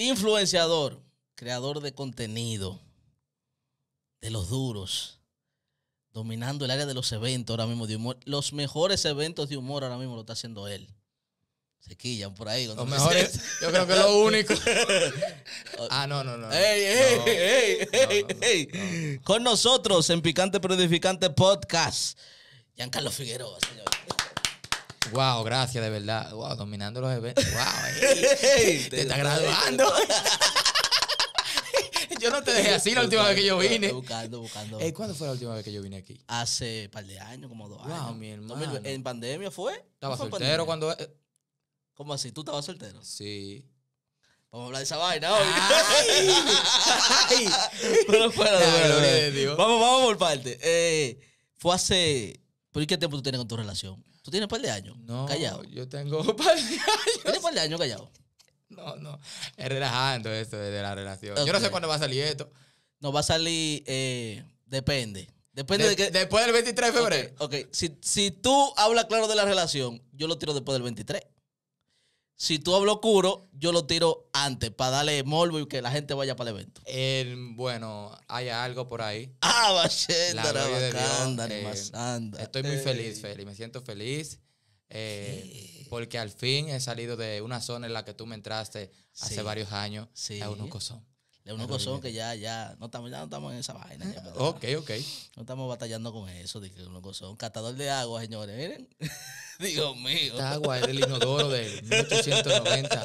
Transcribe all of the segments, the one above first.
Influenciador, creador de contenido, de los duros, dominando el área de los eventos ahora mismo de humor. Los mejores eventos de humor ahora mismo lo está haciendo él. Se quillan por ahí. Los mejores, yo creo que lo único. ah, no, no, no. ¡Ey, ey, ey, ey! Con nosotros en Picante Predificante Podcast, Giancarlo Figueroa, señor. Wow, gracias, de verdad. Wow, dominando los eventos. Wow, te, estás graduando. yo no te dejé así la última vez que yo vine. Buscando, buscando. ¿Y ¿Cuándo fue la última vez que yo vine aquí? Hace un par de años, como dos años. Wow, mi hermano. ¿En pandemia fue? Estaba soltero cuando. Eh, ¿Cómo así? ¿Tú estabas soltero? Sí. Vamos a hablar de esa vaina hoy. Vamos, vamos por parte. Eh, fue hace. ¿Por qué tiempo tú tienes con tu relación? ¿Tú tienes par de años? No. Callado. Yo tengo par de años. ¿Tienes par de años callado? No, no. Es relajando esto de la relación. Yo no sé cuándo va a salir esto. No, va a salir. Eh, depende. Depende de, que. Después del 23 de febrero. Ok. okay. si tú hablas claro de la relación, yo lo tiro después del 23 si tú hablo curo, yo lo tiro antes para darle morbo y que la gente vaya para el evento. bueno, hay algo por ahí. Ah, bacheta, la eh, bacanda, Estoy muy feliz, Feli. Me siento feliz. Eh, porque al fin he salido de una zona en la que tú me entraste hace varios años sí. a un cosón. Es unos gozón que ya, ya, no estamos, ya no estamos en esa vaina. ok, ok. No estamos batallando con eso, de que unos gozón Catador de agua, señores, miren. Dios mío. Esta agua es del inodoro de 1890.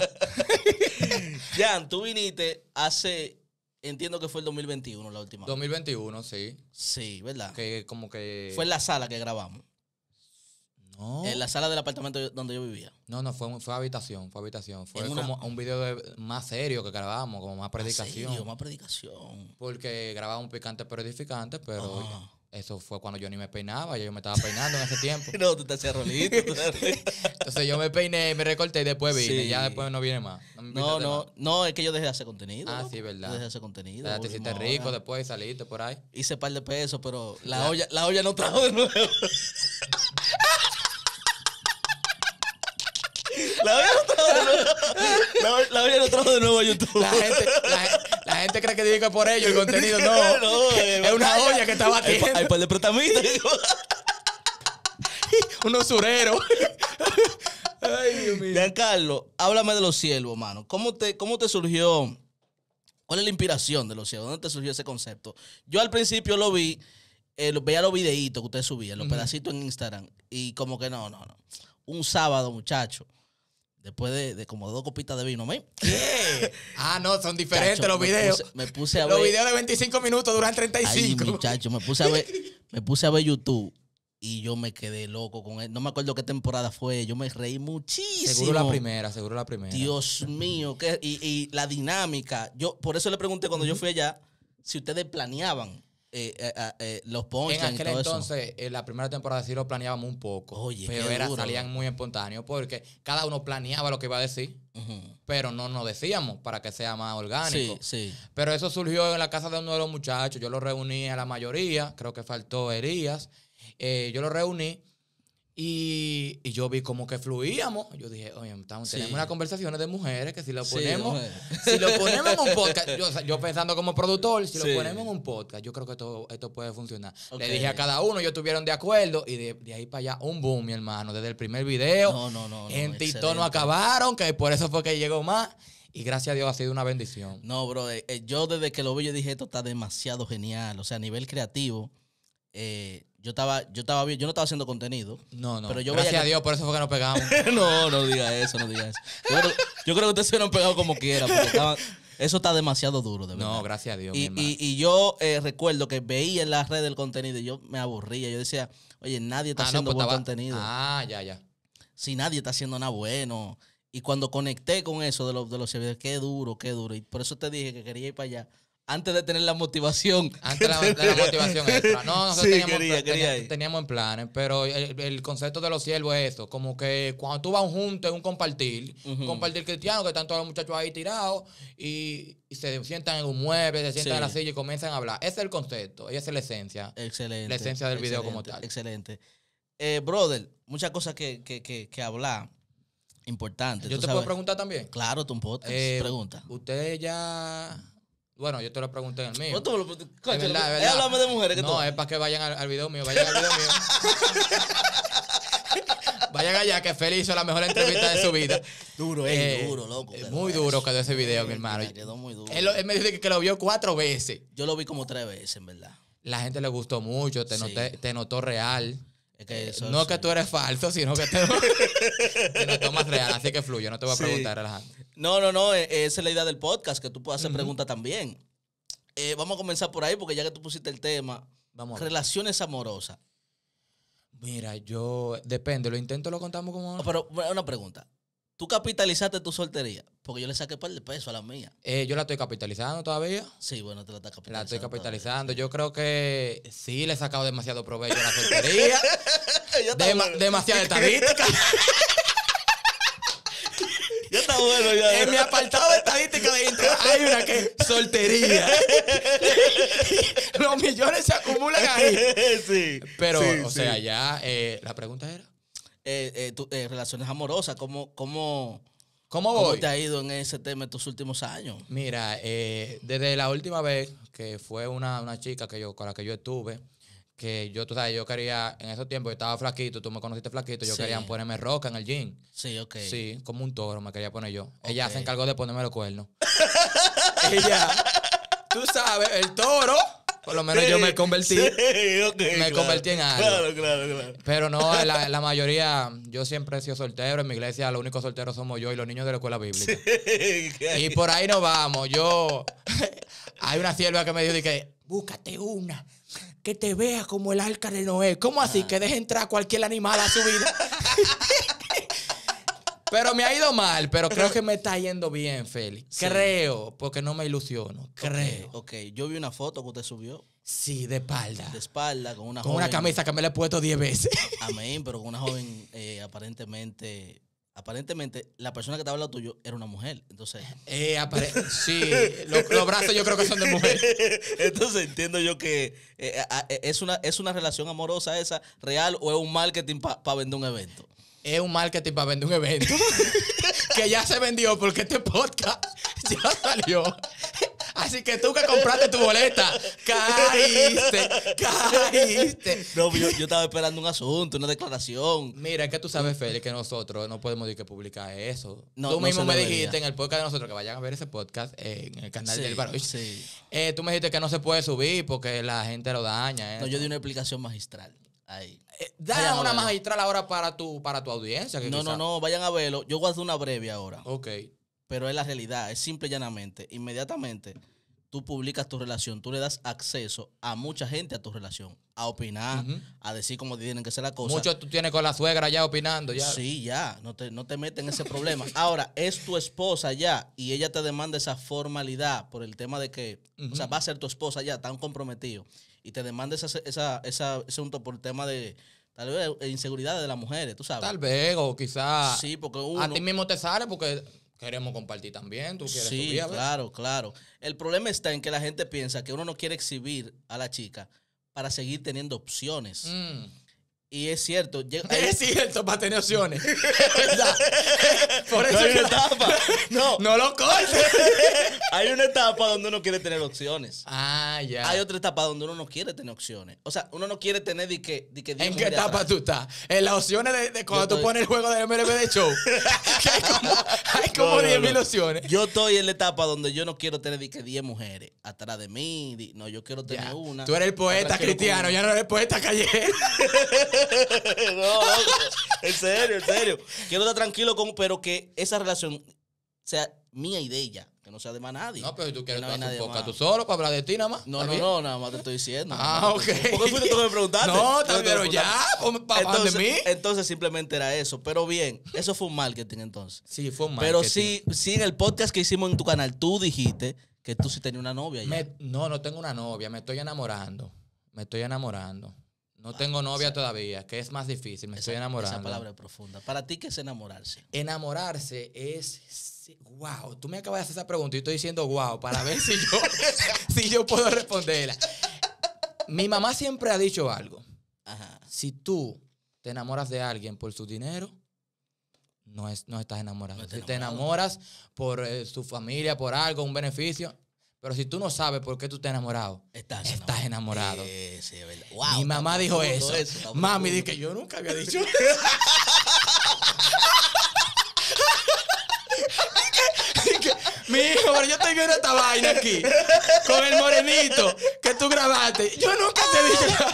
Jan, tú viniste hace, entiendo que fue el 2021 la última. 2021, sí. Sí, ¿verdad? Que como que... Fue la sala que grabamos. En la sala del apartamento donde yo vivía. No, no, fue, fue habitación, fue habitación. Fue como un video más serio que grabábamos como más predicación. Más, predicación. Porque Un picante pero edificante, pero eso fue cuando yo ni me peinaba, yo me estaba peinando en ese tiempo. no, tú te hacías rolito. Entonces yo me peiné, me recorté y después vine. Y Ya después no viene más. No, no, no, es que yo dejé de hacer contenido. Ah, sí, verdad. dejé de hacer contenido. Te hiciste rico después saliste por ahí. Hice par de pesos, pero la, olla, la olla no trajo de nuevo. La olla a trajo de nuevo. La, de nuevo a YouTube. La gente, la, gente cree que dedica por ello el contenido. No, no es una olla que está batiendo. Ay, de Un osurero Ay, Dios mío. Carlos, háblame de los siervos, mano. ¿Cómo te, cómo te surgió? ¿Cuál es la inspiración de los siervos? ¿Dónde te surgió ese concepto? Yo al principio lo vi, eh, veía los videitos que ustedes subían, los pedacitos en Instagram, y como que no, no, no. Un sábado, muchacho Después de, como dos copitas de vino, ¿me? ¿Qué? Ah, no, son diferentes los videos. Me puse, a ver. Los videos de 25 minutos duran 35. Ay, muchacho, me puse a ver, me puse a ver YouTube y yo me quedé loco con él. No me acuerdo qué temporada fue, yo me reí muchísimo. Seguro la primera, seguro la primera. Dios mío, ¿qué? Y, y, la dinámica. Yo, por eso le pregunté cuando yo fui allá si ustedes planeaban eh, eh, ah, eh, los ponches. En aquel entonces, en la primera temporada sí lo planeábamos un poco. pero era, salían muy espontáneos porque cada uno planeaba lo que iba a decir, pero no nos decíamos para que sea más orgánico. Sí, sí. Pero eso surgió en la casa de uno de los muchachos. Yo lo reuní a la mayoría, creo que faltó Herías. yo lo reuní y, yo vi como que fluíamos. Yo dije, oye, estamos, tenemos unas conversaciones de mujeres que si lo ponemos, si lo ponemos en un podcast, yo, pensando como productor, si lo ponemos en un podcast, yo creo que esto, esto puede funcionar. Le dije a cada uno, ellos estuvieron de acuerdo y de, ahí para allá, un boom, mi hermano, desde el primer video. No, no, no. no acabaron, que por eso fue que llegó más. Y gracias a Dios ha sido una bendición. No, bro, eh, yo desde que lo vi, yo dije, esto está demasiado genial. O sea, a nivel creativo, eh, yo estaba, yo estaba bien, yo no estaba haciendo contenido. No, no. Gracias a Dios, por eso fue que nos pegamos. no, no diga eso, no diga eso. Yo creo, que ustedes se hubieran pegado como quiera, eso está demasiado duro, de verdad. No, gracias a Dios. Y, yo eh, recuerdo que veía en las redes el contenido y yo me aburría. Yo decía, oye, nadie está ah, haciendo pues buen contenido. Ah, ya, ya. Si nadie está haciendo nada bueno. Y cuando conecté con eso de los, de los servidores, qué duro, qué duro. Y por eso te dije que quería ir para allá antes de tener la motivación. Antes de la, motivación extra. No, nosotros teníamos, quería, teníamos, en planes, pero el, concepto de los siervos es eso. Como que cuando tú vas junto, es un compartir. Compartir cristiano, que están todos los muchachos ahí tirados y, se sientan en un mueble, se sientan en la silla y comienzan a hablar. Ese es el concepto, esa es la esencia. Excelente. La esencia del video como tal. Excelente. Eh, brother, muchas cosas que, que, que, que hablar importantes. ¿Yo te puedo preguntar también? Claro, tu podcast. Eh, pregunta. Ustedes ya bueno, yo te lo pregunté en el mío. Tú verdad, eh, de mujeres. no, es para que vayan al, video mío. Vayan al video mío. vayan allá, que Feli hizo la mejor entrevista de su vida. Duro, eh, eh, es duro, loco. Es Muy duro quedó ese video, mi hermano. Quedó muy duro. Él, me dice que lo vio cuatro veces. Yo lo vi como tres veces, en verdad. La gente le gustó mucho, te, notó real. que eso, no es que tú eres falso, sino que te, notó más real. Así que fluye, no te voy a preguntar, relajante. No, no, no, e, esa es la idea del podcast, que tú puedas hacer preguntas también. Eh, vamos a comenzar por ahí, porque ya que tú pusiste el tema, vamos relaciones amorosas. Mira, yo, depende, lo intento, lo contamos como... pero una pregunta, ¿tú capitalizaste tu soltería? Porque yo le saqué par de pesos a la mía. Eh, yo la estoy capitalizando todavía. Sí, bueno, te la estás capitalizando. La estoy capitalizando. Yo creo que sí le he sacado demasiado provecho a la soltería. demasiada estadística. En mi apartado de estadística de intro hay una que soltería. Los millones se acumulan ahí. Pero, o sea, ya eh, la pregunta era. Eh, eh, relaciones amorosas, ¿cómo, cómo, cómo ¿cómo te ha ido en ese tema estos últimos años? Mira, desde la última vez que fue una, una chica que yo, con la que yo estuve, que yo, tú sabes, yo quería, en esos tiempos yo estaba flaquito, tú me conociste flaquito, yo quería ponerme roca en el jean. Sí, ok. Sí, como un toro me quería poner yo. Ella se encargó de ponerme los cuernos. Ella, tú sabes, el toro. Por lo menos yo me convertí. me convertí en algo. Claro, claro, claro. Pero no, la, mayoría, yo siempre he sido soltero. En mi iglesia, los únicos solteros somos yo y los niños de la escuela bíblica. y por ahí nos vamos. Yo. hay una sierva que me dijo que búscate una que te vea como el arca de Noé. ¿Cómo así? Ah. Que deje entrar cualquier animal a su vida. pero me ha ido mal, pero creo que me está yendo bien, Félix. Creo, porque no me ilusiono. Creo. ok, yo vi una foto que usted subió. Sí, de espalda. De espalda, con una joven. Con una camisa que me la he puesto 10 veces. Amén, pero con una joven eh, aparentemente aparentemente la persona que estaba al lado tuyo era una mujer. Entonces. Eh, sí, los, brazos yo creo que son de mujer. Entonces entiendo yo que eh, eh, ah, es, una, es una relación amorosa esa, real, o es un marketing para vender un evento. Es un marketing para vender un evento que ya se vendió porque este podcast ya salió Así que tú que compraste tu boleta, caíste, caíste. No, yo, yo estaba esperando un asunto, una declaración. Mira, es que tú sabes, Félix, que nosotros no podemos decir que publicar eso. tú mismo me dijiste en el podcast de nosotros que vayan a ver ese podcast en el canal de del Baroy. Sí. Eh, tú me dijiste que no se puede subir porque la gente lo daña. No, yo di una explicación magistral. Ahí. Eh, dale una magistral ahora para tu, para tu audiencia. no, no, no, vayan a verlo. Yo voy a una breve ahora. Ok pero es la realidad, es simple y llanamente. Inmediatamente tú publicas tu relación, tú le das acceso a mucha gente a tu relación, a opinar, a decir cómo tienen que ser las cosas. Mucho tú tienes con la suegra ya opinando. ya. Sí, ya, no te, no te metes en ese problema. Ahora, es tu esposa ya y ella te demanda esa formalidad por el tema de que, o sea, va a ser tu esposa ya, tan comprometido, y te demanda ese asunto por el tema de... Tal vez inseguridad de las mujeres, tú sabes. Tal vez, o quizás. Sí, porque uno. A ti mismo te sale porque queremos compartir también. Tú quieres sí, claro, claro. El problema está en que la gente piensa que uno no quiere exhibir a la chica para seguir teniendo opciones. Mm. Y es cierto. es cierto, para tener opciones. Por eso no hay una etapa. No. No lo cortes. hay una etapa donde uno quiere tener opciones. Ah, ya. Hay otra etapa donde uno no quiere tener opciones. O sea, uno no quiere tener de que. que ¿En qué etapa tú estás? En las opciones de, cuando tú pones el juego de MLB de show. hay como, hay mil opciones. Yo estoy en la etapa donde yo no quiero tener de que 10 mujeres atrás de mí. no, yo quiero tener una. Tú eres el poeta cristiano, ya no eres poeta callejero. no, en serio, en serio. Quiero estar tranquilo, con, pero que esa relación sea mía y de ella, que no sea de más nadie. No, pero tú quieres estar un poco tú solo para hablar de ti nada más. No, no, no, nada más te estoy diciendo. Ah, ok. ¿Por qué fuiste tú que me preguntaste? No, pero ya, para de mí. Entonces simplemente era eso. Pero bien, eso fue un marketing entonces. Sí, fue un marketing. Pero sí, sí, en el podcast que hicimos en tu canal, tú dijiste que tú sí tenías una novia. Ya. no, no tengo una novia, me estoy enamorando. Me estoy enamorando. No tengo ah, novia todavía, que es más difícil, me estoy enamorando. Esa palabra es profunda. Para ti, ¿qué es enamorarse? Enamorarse es. Wow, tú me acabas de hacer esa pregunta y estoy diciendo wow para ver si yo, si yo puedo responderla. Mi mamá siempre ha dicho algo. Ajá. Si tú te enamoras de alguien por su dinero, no, no estás enamorado. si te enamoras por eh, su familia, por algo, un beneficio, pero si tú no sabes por qué tú estás enamorado, estás, enamorado. Mi mamá dijo eso. Mami dijo que yo nunca había dicho eso. Mi hijo, pero yo tengo esta vaina aquí. Con el morenito que tú grabaste. Yo nunca te dije eso.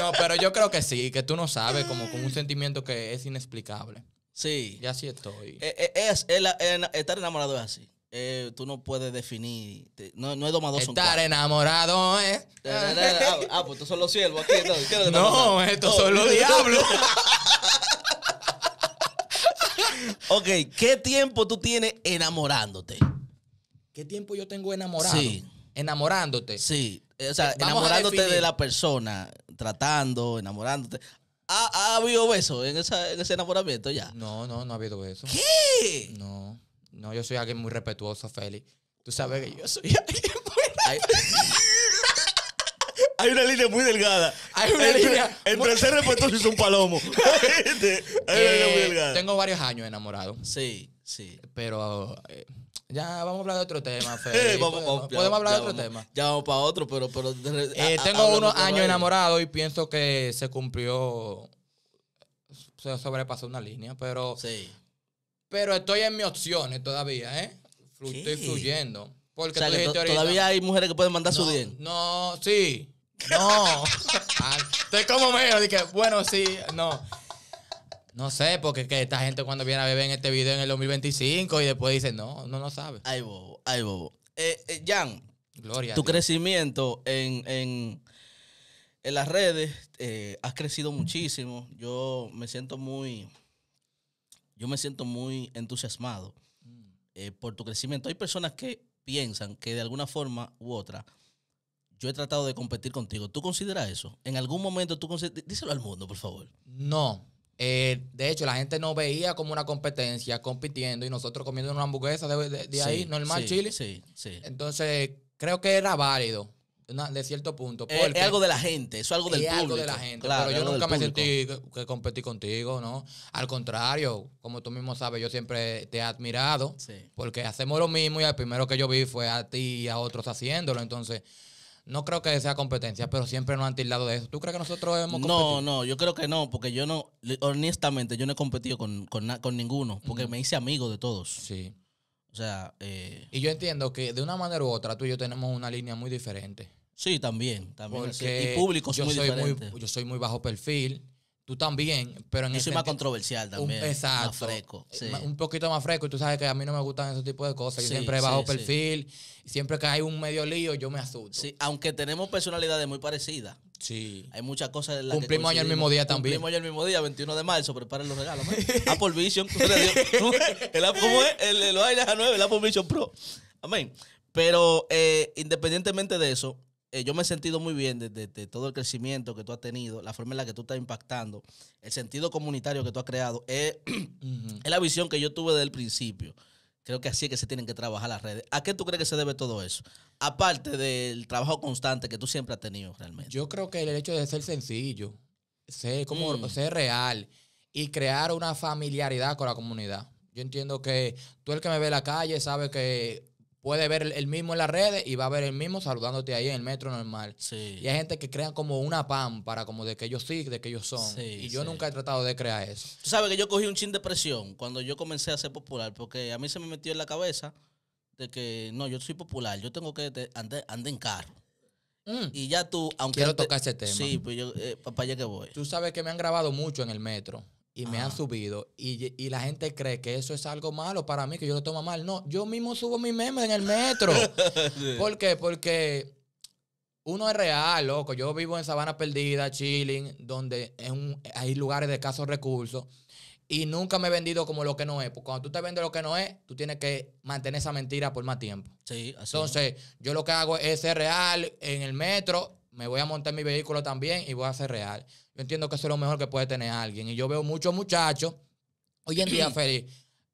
No, pero yo creo que sí, que tú no sabes, como con un sentimiento que es inexplicable. Sí. Ya sí estoy. Eh, eh, estar enamorado es así eh, tú no puedes definir. no, no es domador. Estar enamorado, ¿eh? Ah, ah, pues estos son los siervos aquí. no, estos son los diablos. ok, ¿qué tiempo tú tienes enamorándote? ¿Qué tiempo yo tengo enamorado? Sí. Enamorándote. Sí. Eh, o sea, enamorándote de la persona, tratando, enamorándote. ¿Ha, ha habido besos en, ese enamoramiento ya? No, no, no ha habido besos. ¿Qué? No. No, yo soy alguien muy respetuoso, Félix. Tú sabes que yo soy alguien muy hay, hay una línea muy delgada. Hay una línea. Entre ser respetuoso es un palomo. hay una línea muy eh, delgada. Tengo varios años enamorado. Sí, sí. Pero. Eh, ya vamos a hablar de otro tema, Félix. podemos hablar de otro tema. Ya vamos para otro, pero. pero eh, tengo unos años enamorado y pienso que se cumplió. Se sobrepasó una línea, pero. Sí. Pero estoy en mis opciones todavía, ¿eh? Estoy fluyendo. Porque todavía hay mujeres que pueden mandar su bien? No, sí. No. Ah, estoy como medio. Dije, bueno, sí, no. No sé, porque que esta gente cuando viene a ver en este video en el 2025 y después dice, no, no, lo sabe. Ay, bobo, ay, bobo. Eh, eh Jan, Gloria. tu crecimiento en, en, las redes, eh, has crecido muchísimo. Yo me siento muy, yo me siento muy entusiasmado mm. eh, por tu crecimiento. Hay personas que piensan que de alguna forma u otra yo he tratado de competir contigo. ¿Tú consideras eso? ¿En algún momento tú consideras? Díselo al mundo, por favor. No. Eh, de hecho, la gente no veía como una competencia compitiendo y nosotros comiendo una hamburguesa de, ahí, normal, chile. Sí, sí. Entonces, creo que era válido de cierto punto. Porque es, algo de la gente, eso es algo del es algo de la gente, pero yo nunca me sentí que, competí contigo, ¿no? Al contrario, como tú mismo sabes, yo siempre te he admirado porque hacemos lo mismo y el primero que yo vi fue a ti y a otros haciéndolo, entonces... No creo que sea competencia, pero siempre nos han tildado de eso. ¿Tú crees que nosotros hemos competido? No, no, yo creo que no, porque yo no, honestamente, yo no he competido con, ninguno, porque me hice amigo de todos. Sí. O sea. Eh, y yo entiendo que de una manera u otra tú y yo tenemos una línea muy diferente. Sí, también. también Porque y públicos yo muy soy Yo soy muy bajo perfil. Tú también, pero en Yo soy más controversial también. Un, exacto. Más fresco. Eh, un poquito más fresco. Y tú sabes que a mí no me gustan esos tipo de cosas. Yo siempre bajo perfil. Siempre que hay un medio lío, yo me asusto. Sí, aunque tenemos personalidades muy parecidas. Sí. Hay muchas cosas en las Cumplimos año el mismo día también. Cumplimos año el mismo día, 21 de marzo. Preparen los regalos. Apple Vision. el, ¿Cómo es? El, el, 9, el, Apple Vision Pro. Amén. Pero eh, independientemente de eso, eh, yo me he sentido muy bien desde todo el crecimiento que tú has tenido, la forma en la que tú estás impactando, el sentido comunitario que tú has creado, eh, es, la visión que yo tuve desde el principio. Creo que así es que se tienen que trabajar las redes. ¿A qué tú crees que se debe todo eso? Aparte del trabajo constante que tú siempre has tenido realmente. Yo creo que el hecho de ser sencillo, ser, como, mm. ser real y crear una familiaridad con la comunidad. Yo entiendo que tú el que me ve en la calle sabe que puede ver el mismo en las redes y va a ver el mismo saludándote ahí en el metro normal. Y hay gente que crea como una pan para como de que ellos sí, de que ellos son. y yo nunca he tratado de crear eso. Tú sabes que yo cogí un chin de presión cuando yo comencé a ser popular, porque a mí se me metió en la cabeza de que no, yo soy popular, yo tengo que andar en carro. Mm. Y ya tú, aunque... Quiero tocar ese tema. Sí, pues yo, eh, para allá que voy. Tú sabes que me han grabado mucho en el metro y me han subido y, la gente cree que eso es algo malo para mí, que yo lo tomo mal. No, yo mismo subo mi memes en el metro. ¿Por qué? Porque uno es real, loco. Yo vivo en Sabana Perdida, chilling, donde hay lugares de escasos recursos y nunca me he vendido como lo que no es. Porque cuando tú te vendes lo que no es, tú tienes que mantener esa mentira por más tiempo. Sí, así Entonces, yo lo que hago es ser real en el metro me voy a montar mi vehículo también y voy a ser real. Yo entiendo que eso es lo mejor que puede tener alguien. Y yo veo muchos muchachos, hoy en día, Feli,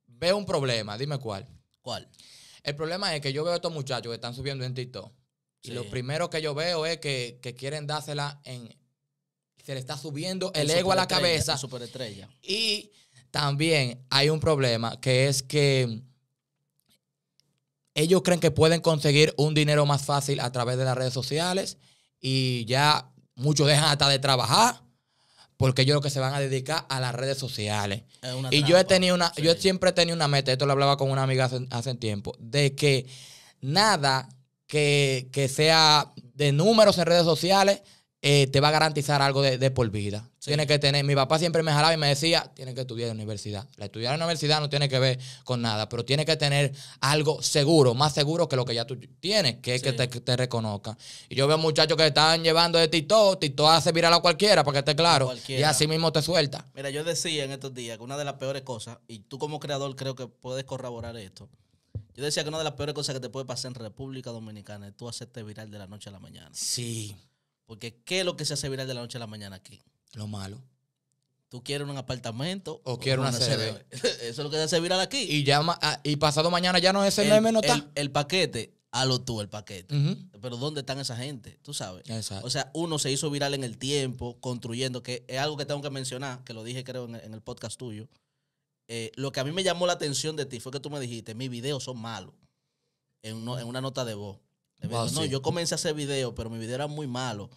veo un problema, dime cuál. ¿Cuál? El problema es que yo veo a estos muchachos que están subiendo en TikTok. Y lo primero que yo veo es que, quieren dársela en. Se le está subiendo el, ego a la cabeza. Superestrella. Y también hay un problema que es que ellos creen que pueden conseguir un dinero más fácil a través de las redes sociales y ya muchos dejan hasta de trabajar porque ellos lo que se van a dedicar a las redes sociales. y yo he tenido una, yo siempre he tenido una meta, esto lo hablaba con una amiga hace, tiempo, de que nada que, sea de números en redes sociales eh, te va a garantizar algo de, de por vida tiene que tener. Mi papá siempre me jalaba y me decía: tiene que estudiar en universidad. La estudiar en la universidad no tiene que ver con nada, pero tiene que tener algo seguro, más seguro que lo que ya tú tienes, que es que te, reconozca Y yo veo muchachos que están llevando de TikTok, TikTok hace viral a cualquiera, para que esté claro. Y así mismo te suelta. Mira, yo decía en estos días que una de las peores cosas, y tú como creador creo que puedes corroborar esto. Yo decía que una de las peores cosas que te puede pasar en República Dominicana es tú hacerte viral de la noche a la mañana. Sí. Porque ¿qué es lo que se hace viral de la noche a la mañana aquí? Lo malo. Tú quieres un apartamento. O, quieres una, CD. Eso es lo que hace viral aquí. Y, ya, y pasado mañana ya no es el, meme, no El, paquete, halo tú el paquete. Pero ¿dónde están esa gente? Tú sabes. O sea, uno se hizo viral en el tiempo, construyendo, que es algo que tengo que mencionar, que lo dije creo en, el podcast tuyo. Eh, lo que a mí me llamó la atención de ti fue que tú me dijiste, mis videos son malos. En, una nota de voz. no, yo comencé a hacer videos, pero mi video era muy malo.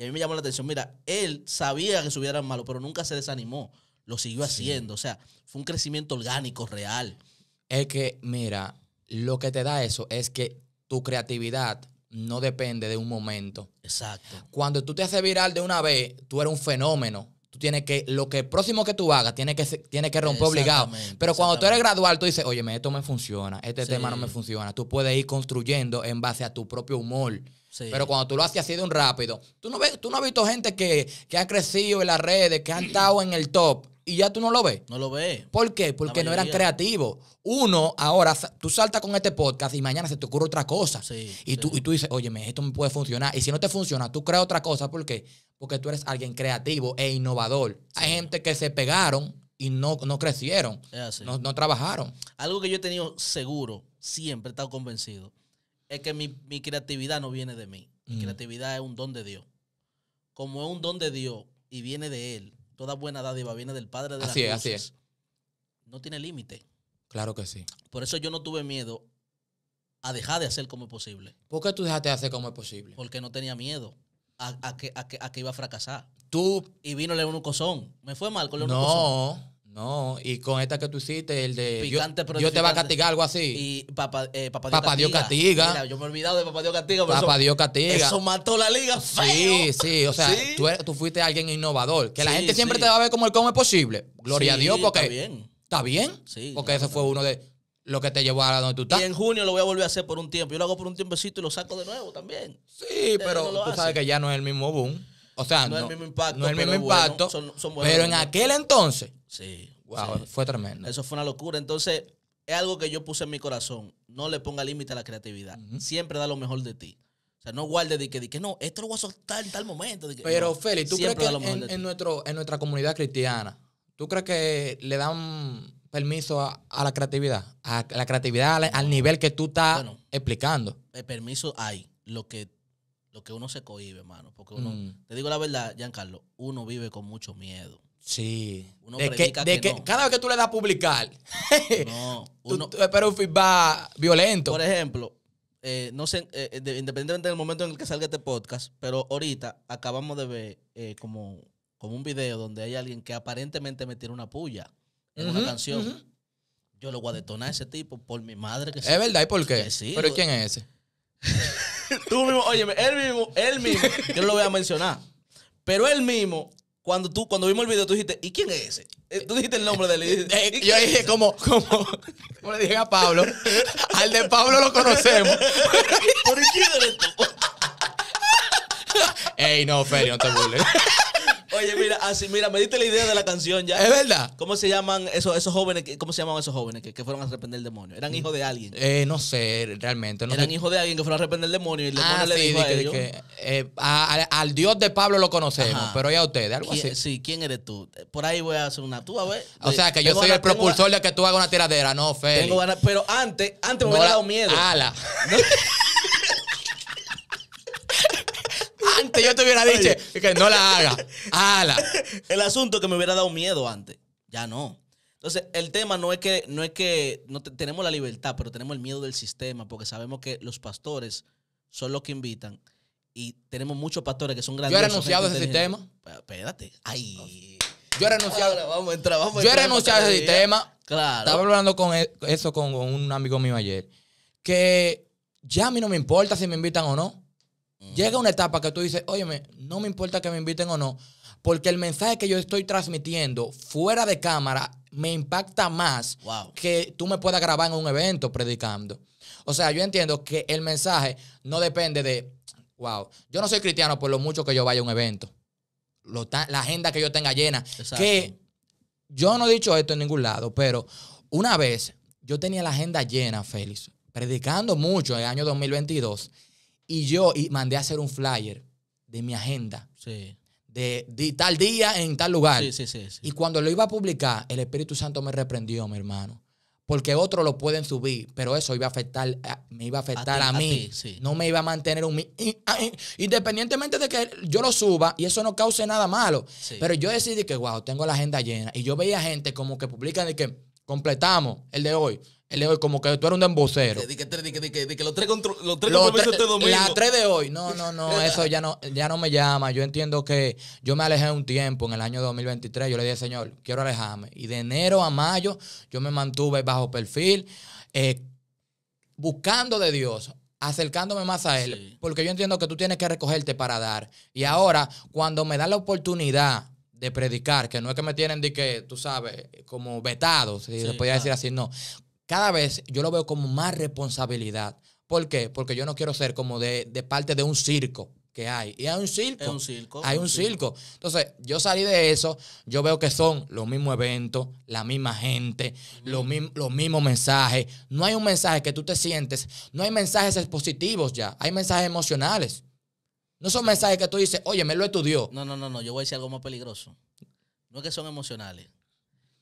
Y a mí me llamó la atención, mira, él sabía que subieran malo, pero nunca se desanimó. Lo siguió haciendo. O sea, fue un crecimiento orgánico, real. Es que, mira, lo que te da eso es que tu creatividad no depende de un momento. Exacto. Cuando tú te haces viral de una vez, tú eres un fenómeno. Tú tienes que, lo que próximo que tú hagas, tienes que, que romper obligado. Pero cuando tú eres gradual, tú dices, oye, esto me funciona, este tema no me funciona. Tú puedes ir construyendo en base a tu propio humor pero cuando tú lo haces así de un rápido, tú no, ves, tú no has visto gente que, ha crecido en las redes, que han estado en el top y ya tú no lo ves. No lo ves. ¿Por qué? Porque no eran creativos. Uno, ahora, tú saltas con este podcast y mañana se te ocurre otra cosa. y, Tú, y tú dices, óyeme, esto me puede funcionar. Y si no te funciona, tú creas otra cosa. ¿Por qué? Porque tú eres alguien creativo e innovador. Hay gente que se pegaron y no, crecieron. No, no trabajaron. Algo que yo he tenido seguro, siempre he estado convencido es que mi, creatividad no viene de mí. Mi mm. creatividad es un don de Dios. Como es un don de Dios y viene de Él, toda buena dádiva viene del Padre de así las así es. No tiene límite. Claro que sí. Por eso yo no tuve miedo a dejar de hacer como es posible. ¿Por qué tú dejaste de hacer como es posible? Porque no tenía miedo a, que, que, iba a fracasar. Tú. Y vino León Cosón. Me fue mal con León no. No, y con esta que tú hiciste, el de Yo te va a castigar, algo así. Y Papá, eh, papá, Dios, papá castiga. castiga. yo me he olvidado de Papá Dios castiga. Pero papá Dios castiga. Eso mató la liga feo. Sí, sí, o sea, tú, fuiste alguien innovador. Que la gente siempre te va a ver como el cómo es posible. Gloria a Dios porque... Está bien. ¿Está bien? Sí. Porque eso fue uno de lo que te llevó a donde tú estás. Y en junio lo voy a volver a hacer por un tiempo. Yo lo hago por un tiempecito y lo saco de nuevo también. Sí, pero tú sabes que ya no es el mismo boom. O sea, no, es el mismo impacto. No el mismo impacto. pero en aquel entonces Sí. Wow, fue tremendo. Eso fue una locura. Entonces, es algo que yo puse en mi corazón. No le ponga límite a la creatividad. Siempre da lo mejor de ti. O sea, no guarde de que, que no, esto lo voy a soltar en tal momento. Pero, Félix, ¿tú crees que en, nuestro, en nuestra comunidad cristiana, ¿tú crees que le dan permiso a, la creatividad? A la creatividad al, nivel que tú estás explicando. El eh, permiso hay. Lo que, lo que uno se cohíbe, hermano. Porque uno, mm. te digo la verdad, Giancarlo, uno vive con mucho miedo. Sí. de que, cada vez que tú le das a publicar, no, uno, tú, un feedback violento. Por ejemplo, eh, no sé, eh, eh, independientemente del momento en el que salga este podcast, pero ahorita acabamos de ver como, un video donde hay alguien que aparentemente me tiene una puya en una canción. Yo lo voy a detonar a ese tipo por mi madre que Es verdad, ¿y por qué? pero ¿quién es ese? tú mismo, óyeme, él mismo, él mismo, yo lo voy a mencionar. Pero él mismo cuando tú, cuando vimos el video, tú dijiste, ¿y quién es ese? Eh, tú dijiste el nombre de él. y eh, dijiste, yo dije, como, como, como le dije a Pablo, al de Pablo lo conocemos. ¿Por qué eres tú? Ey, no, Feli, no te burles. Oye, mira, así, mira, me diste la idea de la canción ya. Es verdad. ¿Cómo se llaman esos, esos jóvenes? Que, ¿Cómo se llamaban esos jóvenes que, fueron a arrepender el demonio? ¿Eran hijos de alguien? Eh, no sé, realmente. No Eran hijos de alguien que fueron a arrepender el demonio y el ah, le sí, eh, al Dios de Pablo lo conocemos, pero ya a ustedes, algo así. Sí, ¿quién eres tú? Por ahí voy a hacer una. Tú a ver. O sea, que yo soy el propulsor de que tú hagas una tiradera, no, Félix. Tengo ganas, pero antes, antes me hubiera dado miedo. Ala. No. yo te hubiera dicho que no la haga. Hala. El asunto que me hubiera dado miedo antes. Ya no. Entonces, el tema no es que no es que no tenemos la libertad, pero tenemos el miedo del sistema, porque sabemos que los pastores son los que invitan y tenemos muchos pastores que son grandes. Yo he renunciado a ese sistema. Espérate. Ay. Yo he renunciado. vamos a vamos Yo he renunciado a ese sistema. Claro. Estaba hablando con e, eso con un amigo mío ayer. Que ya a mí no me importa si me invitan o no. Llega una etapa que tú dices, óyeme, no me importa que me inviten o no, porque el mensaje que yo estoy transmitiendo fuera de cámara me impacta más que tú me puedas grabar en un evento predicando. O sea, yo entiendo que el mensaje no depende de, wow, yo no soy cristiano por lo mucho que yo vaya a un evento, la agenda que yo tenga llena, que yo no he dicho esto en ningún lado, pero una vez yo tenía la agenda llena, Félix, predicando mucho en el año 2022 y yo y mandé a hacer un flyer de mi agenda. Sí. De, tal día en tal lugar. Sí, sí, sí, y cuando lo iba a publicar, el Espíritu Santo me reprendió, mi hermano. Porque otros lo pueden subir, pero eso iba a afectar, me iba a afectar a, mí. no me iba a mantener un... Ah, independientemente de que yo lo suba y eso no cause nada malo. Pero yo decidí que, wow, tengo la agenda llena. Y yo veía gente como que publican de que completamos el de hoy el hoy, como que tú eres un dembocero. Di que, los tres, los tres este domingo. tres de hoy. No, no, no. eso ya no, ya no me llama. Yo entiendo que yo me alejé un tiempo en el año 2023. Yo le dije, señor, quiero alejarme. Y de enero a mayo yo me mantuve bajo perfil, eh, buscando de Dios acercándome más a Él, porque yo entiendo que tú tienes que recogerte para dar. Y ahora, cuando me da la oportunidad de predicar, que no es que me tienen de que, tú sabes, como vetado, si se podía decir así, no cada vez yo lo veo como más responsabilidad. ¿Por qué? Porque yo no quiero ser como de, parte de un circo que hay. Y hay un circo. Hay un circo. Hay un circo. Entonces, yo salí de eso, yo veo que son los mismos eventos, la misma gente, los, los, mismos mensajes. No hay un mensaje que tú te sientes, no hay mensajes positivos ya, hay mensajes emocionales. No son mensajes que tú dices, oye, me lo estudió. No, no, no, no, yo voy a decir algo más peligroso. No es que son emocionales.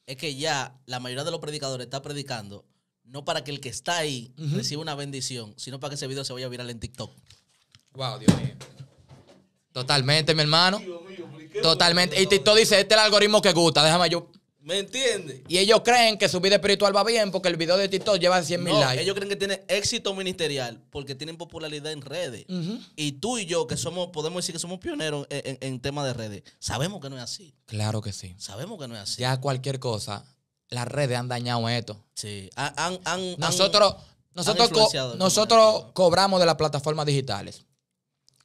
Es que ya la mayoría de los predicadores está predicando no para que el que está ahí reciba una bendición, sino para que ese video se vaya a viral en TikTok. Wow, Dios mío. Totalmente, mi hermano. Totalmente. Y TikTok dice, este es el algoritmo que gusta, déjame yo. ¿Me entiendes? Y ellos creen que su vida espiritual va bien porque el video de TikTok lleva 100 mil no, likes. Ellos creen que tiene éxito ministerial porque tienen popularidad en redes. Y tú y yo, que somos, podemos decir que somos pioneros en, en, en temas de redes, sabemos que no es así. Claro que sí. Sabemos que no es así. Ya cualquier cosa las redes han dañado esto. Sí. Han, nosotros nosotros, nosotros cobramos de las plataformas digitales.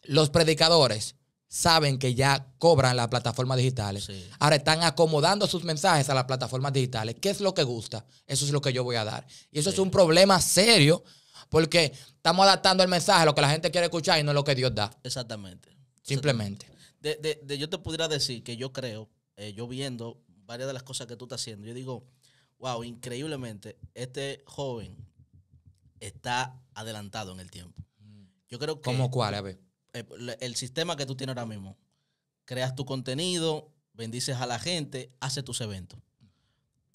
Los predicadores saben que ya cobran las plataformas digitales. Ahora están acomodando sus mensajes a las plataformas digitales. ¿Qué es lo que gusta? Eso es lo que yo voy a dar. Y eso es un problema serio porque estamos adaptando el mensaje a lo que la gente quiere escuchar y no a lo que Dios da. Exactamente. Simplemente. yo te pudiera decir que yo creo, eh, yo viendo varias de las cosas que tú estás haciendo, yo digo, wow, increíblemente, este joven está adelantado en el tiempo. Yo creo que... ¿Cómo cuál? A ver. El, sistema que tú tienes ahora mismo, creas tu contenido, bendices a la gente, haces tus eventos.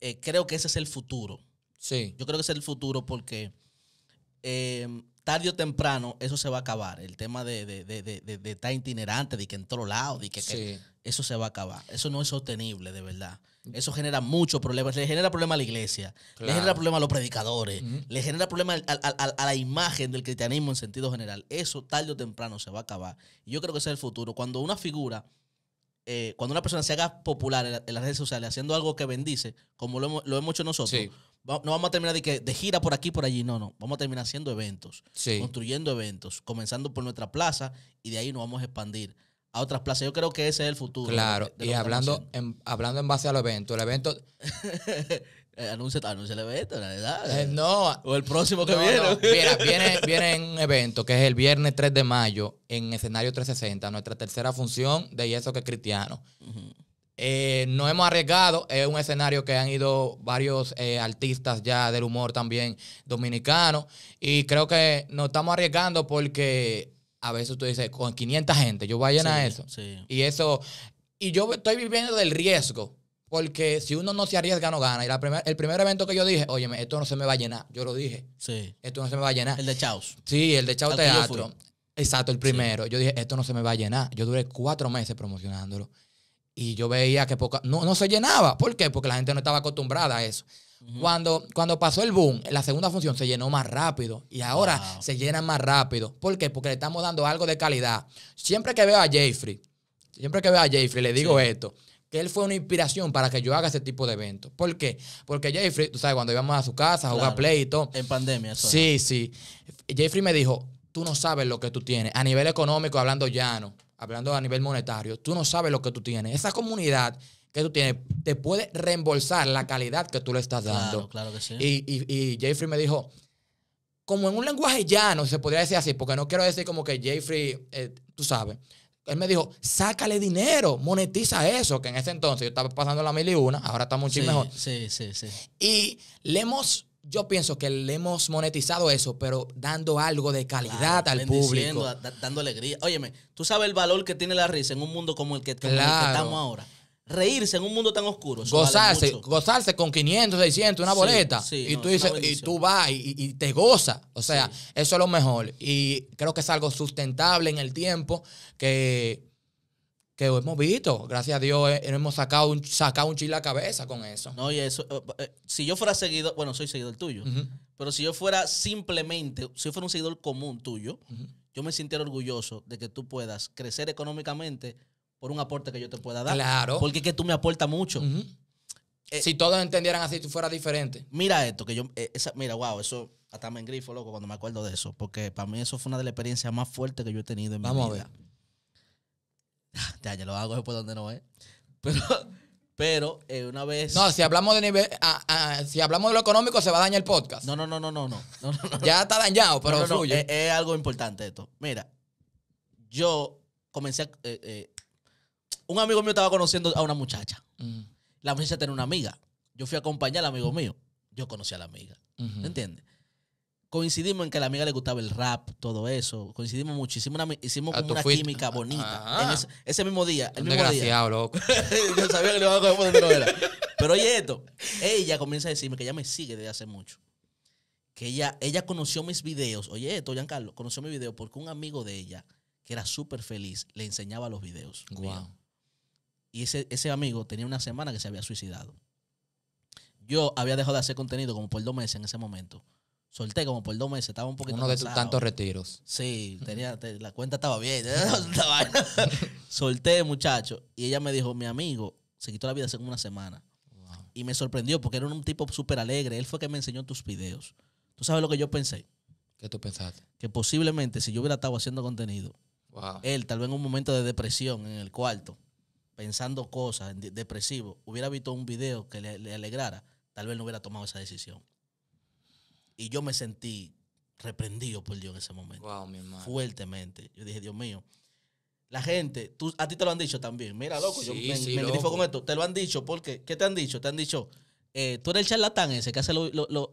Eh, creo que ese es el futuro. Sí. Yo creo que ese es el futuro porque eh, tarde o temprano eso se va a acabar. El tema de, de, estar itinerante, de que en todos lados, de que, eso se va a acabar. Eso no es sostenible, de verdad. Mm. Eso genera muchos problemas. Le genera problemas a la iglesia, le genera problemas a los predicadores, mm-hmm. le genera problemas a, la imagen del cristianismo en sentido general. Eso tarde o temprano se va a acabar. Y yo creo que ese es el futuro. Cuando una figura eh, cuando una persona se haga popular en, las redes sociales haciendo algo que bendice, como lo, lo hemos, hecho nosotros, no vamos a terminar de, que, de gira por aquí, por allí, no, no. Vamos a terminar haciendo eventos, construyendo eventos, comenzando por nuestra plaza y de ahí nos vamos a expandir a otras plazas. Yo creo que ese es el futuro. Claro, y hablando en, hablando en base al evento, el evento... Eh, anuncia, el evento, la verdad. Eh, no. O el próximo que viene. Mira, viene, viene un evento que es el viernes 3 de mayo en escenario 360, nuestra tercera función de Yeso que cristiano. Eh, no hemos arriesgado, es un escenario que han ido varios eh, artistas ya del humor también Dominicano y creo que nos estamos arriesgando porque a veces tú dices, con 500 gente, yo voy a llenar eso. Y eso, y yo estoy viviendo del riesgo, porque si uno no se arriesga, no gana. Y la el primer evento que yo dije, oye, esto no se me va a llenar, yo lo dije. Sí. Esto no se me va a llenar. El de Chaos. Sí, el de Chaos Teatro. Exacto, el primero. Yo dije, esto no se me va a llenar. Yo duré cuatro meses promocionándolo y yo veía que poca, no, se llenaba. ¿Por qué? Porque la gente no estaba acostumbrada a eso. Cuando, cuando pasó el boom, la segunda función se llenó más rápido y ahora se llena más rápido. ¿Por qué? Porque le estamos dando algo de calidad. Siempre que veo a Jeffrey, siempre que veo a Jeffrey, le digo esto, que él fue una inspiración para que yo haga ese tipo de eventos. ¿Por qué? Porque Jeffrey, tú sabes, cuando íbamos a su casa a jugar play y todo. En pandemia, eso Sí, sí. Jeffrey me dijo, tú no sabes lo que tú tienes. A nivel económico, hablando llano hablando a nivel monetario, tú no sabes lo que tú tienes. Esa comunidad que tú tienes te puede reembolsar la calidad que tú le estás dando. Claro, claro que sí. Y, y, Jeffrey me dijo, como en un lenguaje llano, se podría decir así, porque no quiero decir como que Jeffrey, eh, tú sabes. Él me dijo, sácale dinero, monetiza eso, que en ese entonces yo estaba pasando la mil y una, ahora está mucho mejor. Sí, sí, sí. Y le hemos yo pienso que le hemos monetizado eso, pero dando algo de calidad al público. dando alegría. Óyeme, tú sabes el valor que tiene la risa en un mundo como el que, estamos ahora. Reírse en un mundo tan oscuro. Gozarse, gozarse con 500, 600, una boleta. y tú dices, y tú vas y, te gozas. O sea, eso es lo mejor. Y creo que es algo sustentable en el tiempo que que hemos visto. Gracias a Dios eh, hemos sacado un, sacado un chile a cabeza con eso. No, y eso, eh, eh, si yo fuera seguidor, bueno, soy seguidor tuyo, pero si yo fuera simplemente, si yo fuera un seguidor común tuyo, yo me sintiera orgulloso de que tú puedas crecer económicamente por un aporte que yo te pueda dar. Claro. Porque es que tú me aportas mucho. si todos entendieran así, tú fueras diferente. Mira esto, que yo, esa, mira, wow, eso hasta me engrifo, loco, cuando me acuerdo de eso, porque para mí eso fue una de las experiencias más fuertes que yo he tenido en mi vida. A ver ya, ya lo hago después donde no es. Pero, pero eh, una vez. No, si hablamos de nivel. si hablamos de lo económico, se va a dañar el podcast. No, no, no, no, no. no, ya está dañado, pero es, algo importante esto. Mira, yo comencé. Eh, eh, un amigo mío estaba conociendo a una muchacha. Mm. La muchacha tenía una amiga. Yo fui a acompañar al amigo mío. Yo conocí a la amiga. ¿Entiendes? coincidimos en que a la amiga le gustaba el rap, todo eso. Coincidimos muchísimo. hicimos como ah, una química bonita. Ah. ese, mismo día. desgraciado, loco. Yo sabía que le iba a Pero oye esto. Ella comienza a decirme que ella me sigue desde hace mucho. Que ella, ella conoció mis videos. Oye esto, Giancarlo. Conoció mis videos porque un amigo de ella, que era súper feliz, le enseñaba los videos. Wow. Y ese, ese amigo tenía una semana que se había suicidado. Yo había dejado de hacer contenido como por dos meses en ese momento Solté como por dos meses, estaba un poquito. Uno de tus tantos retiros. Sí, tenía, la cuenta estaba bien. ¿eh? Solté, muchacho. Y ella me dijo: Mi amigo se quitó la vida hace como una semana. Y me sorprendió porque era un tipo súper alegre. Él fue que me enseñó tus videos. ¿Tú sabes lo que yo pensé? ¿Qué tú pensaste? Que posiblemente si yo hubiera estado haciendo contenido, él tal vez en un momento de depresión en el cuarto, pensando cosas, depresivo, hubiera visto un video que le, le alegrara, tal vez no hubiera tomado esa decisión. Y yo me sentí reprendido por Dios en ese momento. Fuertemente. Yo dije, Dios mío. La gente, tú, a ti te lo han dicho también. Mira, loco, yo me, grifo con esto. Te lo han dicho, porque ¿qué te han dicho? Te han dicho, eh, tú eres el charlatán ese que hace lo,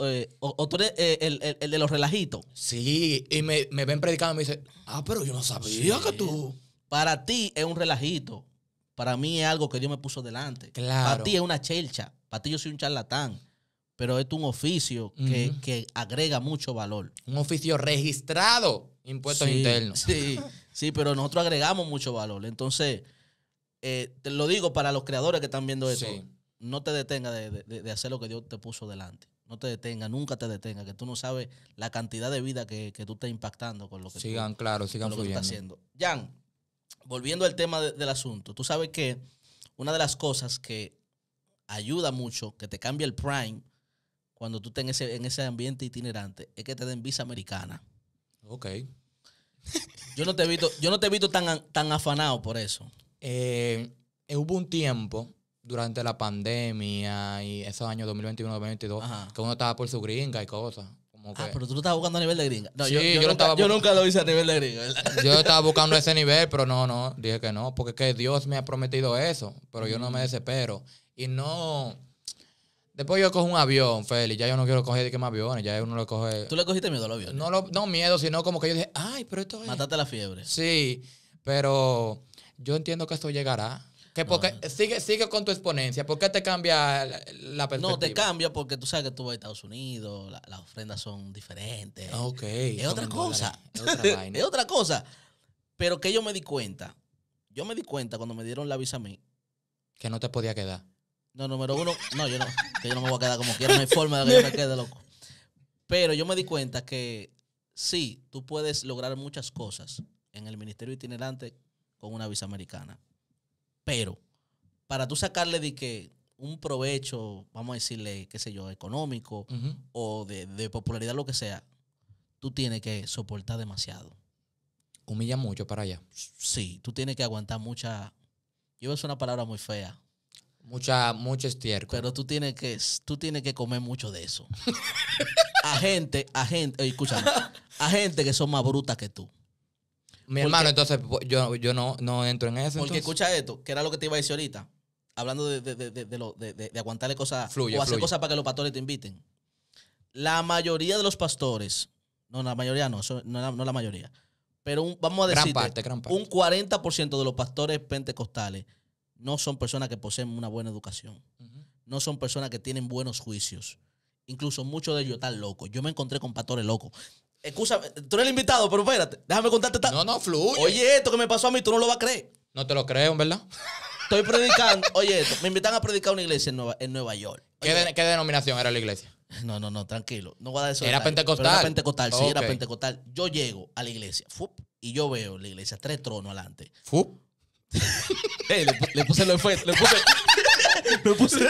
eh, o, tú eres eh, el, de los relajitos. Sí, y me, ven predicando y me dicen, ah, pero yo no sabía que tú. Para ti es un relajito. Para mí es algo que Dios me puso delante. Para ti es una chelcha. Para ti yo soy un charlatán pero es un oficio que, agrega mucho valor. Un oficio registrado, impuestos internos. Sí, sí, pero nosotros agregamos mucho valor. Entonces, eh, te lo digo para los creadores que están viendo esto, no te detenga de, hacer lo que Dios te puso delante. No te detenga nunca te detenga que tú no sabes la cantidad de vida que, tú estás impactando con lo que sigan, claro, sigan lo que estás haciendo. Jan, volviendo al tema del asunto, tú sabes que una de las cosas que ayuda mucho, que te cambia el prime, cuando tú estés en ese, en ese ambiente itinerante, es que te den visa americana. Ok. Yo no te he visto, yo no te he visto tan, tan afanado por eso. Eh, eh hubo un tiempo durante la pandemia y esos años 2021-2022 que uno estaba por su gringa y cosas. Ah, pero tú no estabas buscando a nivel de gringa. yo, nunca, lo hice a nivel de gringa. Yo estaba buscando ese nivel, pero no, no, dije que no, porque Dios me ha prometido eso, pero yo no me desespero. Y no, Después yo cojo un avión, Félix. Ya yo no quiero coger de que más aviones. Ya uno lo coge. ¿Tú le cogiste miedo al avión? No, no miedo, sino como que yo dije, ay, pero esto es. Mataste la fiebre. Sí, pero yo entiendo que esto llegará. Que ah. porque sigue, sigue con tu exponencia. ¿Por qué te cambia la, perspectiva? No, te cambia porque tú sabes que tú vas a Estados Unidos, las ofrendas son diferentes. Ah, ok. Es otra cosa. Es otra, vaina. es otra cosa. Pero que yo me di cuenta. Yo me di cuenta cuando me dieron la visa a mí. Que no te podía quedar. No, número uno, no, yo no, que yo no me voy a quedar como quiera, no hay forma de que yo me quede loco. Pero yo me di cuenta que sí, tú puedes lograr muchas cosas en el ministerio itinerante con una visa americana. Pero para tú sacarle de que un provecho, vamos a decirle, qué sé yo, económico o de, popularidad, lo que sea, tú tienes que soportar demasiado. Humilla mucho para allá. Sí, tú tienes que aguantar mucha. Yo es una palabra muy fea, Mucha, mucho estiércol. Pero tú tienes que, tú tienes que comer mucho de eso. a gente, a gente, escúchame, a gente que son más brutas que tú. Mi hermano, entonces pues, yo, yo no, no entro en eso. Porque escucha esto, que era lo que te iba a decir ahorita. Hablando de, de, de, aguantarle cosas o hacer cosas para que los pastores te inviten. La mayoría de los pastores, no la mayoría, no, no, la mayoría, pero vamos a decir un 40% de los pastores pentecostales no son personas que poseen una buena educación. No son personas que tienen buenos juicios. Incluso muchos de ellos están locos. Yo me encontré con pastores locos. Escúchame, tú eres el invitado, pero espérate, déjame contarte. No, no, fluye. Oye, esto que me pasó a mí, tú no lo vas a creer. No te lo creo, ¿verdad? Estoy predicando. Oye, esto, me invitan a predicar una iglesia en Nueva, York. ¿Qué, denominación era la iglesia? No, no, no, tranquilo. No voy a dar eso. Era pentecostal. Era pentecostal, sí, era pentecostal. Yo llego a la iglesia, fup, y yo veo la iglesia, tres tronos adelante. Fup. Eh, le, puse lo le puse. Le puse,